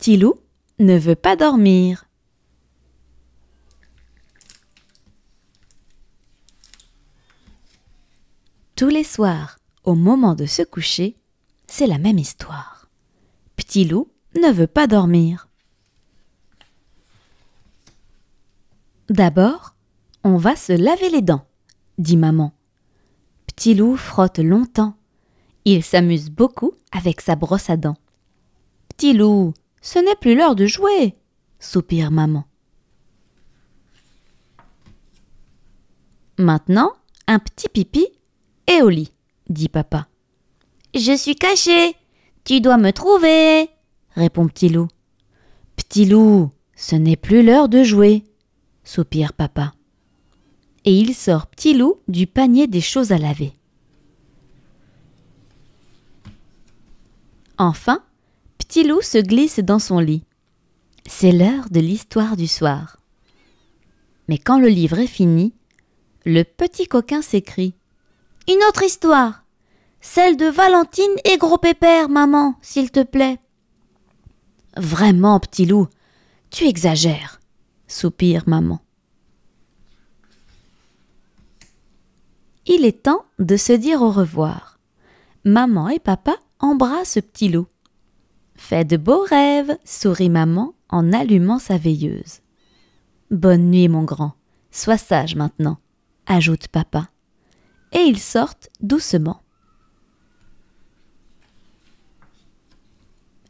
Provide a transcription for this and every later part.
petit loup ne veut pas dormir. Tous les soirs, au moment de se coucher, c'est la même histoire. Petit loup ne veut pas dormir. D'abord, on va se laver les dents, dit maman. Petit loup frotte longtemps. Il s'amuse beaucoup avec sa brosse à dents. Petit loup, ce n'est plus l'heure de jouer, soupire maman. Maintenant, un petit pipi et au lit, dit papa. Je suis caché. Tu dois me trouver, répond Petit Loup. Petit Loup, ce n'est plus l'heure de jouer, soupire papa. Et il sort Petit Loup du panier des choses à laver. Enfin, Petit loup se glisse dans son lit. C'est l'heure de l'histoire du soir. Mais quand le livre est fini, le petit coquin s'écrie. Une autre histoire. Celle de Valentine et Gros Pépère, maman, s'il te plaît. Vraiment, petit loup, tu exagères, soupire maman. Il est temps de se dire au revoir. Maman et papa embrassent petit loup. Fais de beaux rêves, sourit maman en allumant sa veilleuse. Bonne nuit, mon grand. Sois sage maintenant, ajoute papa. Et ils sortent doucement.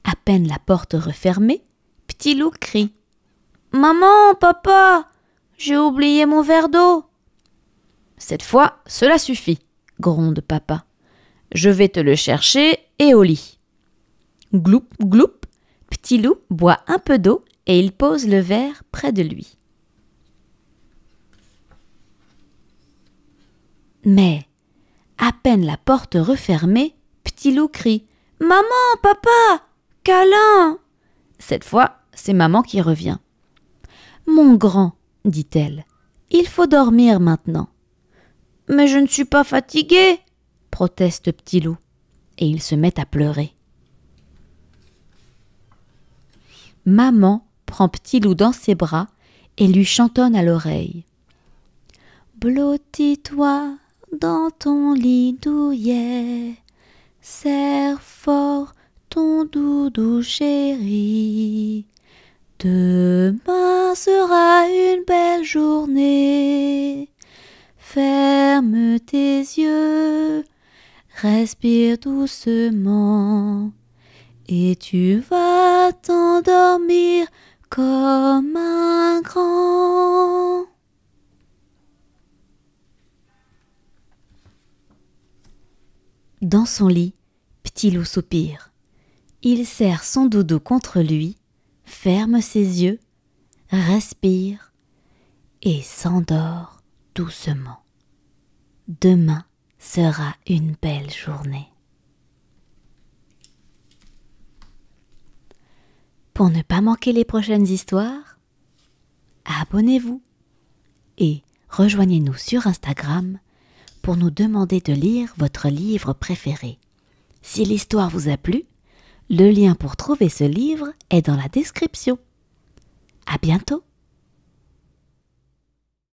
À peine la porte refermée, Petit Loup crie Maman, papa, j'ai oublié mon verre d'eau. Cette fois, cela suffit, gronde papa. Je vais te le chercher et au lit. Gloup, gloup. Petit loup boit un peu d'eau et il pose le verre près de lui. Mais, à peine la porte refermée, Petit loup crie Maman, papa, câlin Cette fois, c'est maman qui revient. Mon grand, dit-elle, il faut dormir maintenant. Mais je ne suis pas fatiguée, » proteste Petit loup, et il se met à pleurer. maman prend Petit Loup dans ses bras et lui chantonne à l'oreille. Blottis-toi dans ton lit douillet, serre fort ton doudou chéri. Demain sera une belle journée. Ferme tes yeux, respire doucement et tu vas t'endormir comme un grand. Dans son lit, Petit loup soupire. Il serre son doudou contre lui, ferme ses yeux, respire et s'endort doucement. Demain sera une belle journée. Pour ne pas manquer les prochaines histoires, abonnez-vous et rejoignez-nous sur Instagram pour nous demander de lire votre livre préféré. Si l'histoire vous a plu, le lien pour trouver ce livre est dans la description. À bientôt!